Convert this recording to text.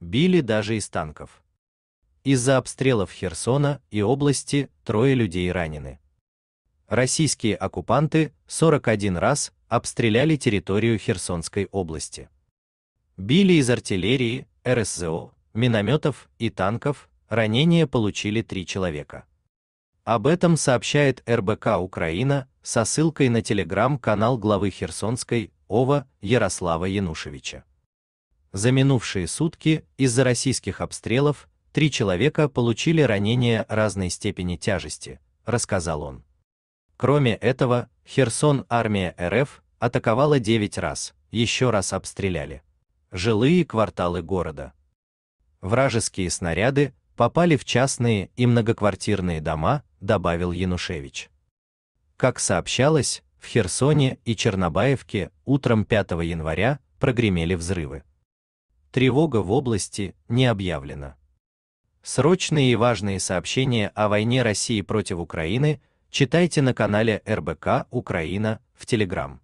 били даже из танков. Из-за обстрелов Херсона и области трое людей ранены. Российские оккупанты 41 раз обстреляли территорию Херсонской области. Били из артиллерии, РСЗО, минометов и танков, ранения получили три человека. Об этом сообщает РБК Украина со ссылкой на телеграм-канал главы Херсонской ОВА Ярослава Янушевича. За минувшие сутки из-за российских обстрелов три человека получили ранения разной степени тяжести, рассказал он. Кроме этого, Херсон армия РФ атаковала 9 раз, еще раз обстреляли. Жилые кварталы города. Вражеские снаряды попали в частные и многоквартирные дома, добавил Янушевич. Как сообщалось, в Херсоне и Чернобаевке утром 5 января прогремели взрывы тревога в области не объявлена. Срочные и важные сообщения о войне России против Украины читайте на канале РБК Украина в Телеграм.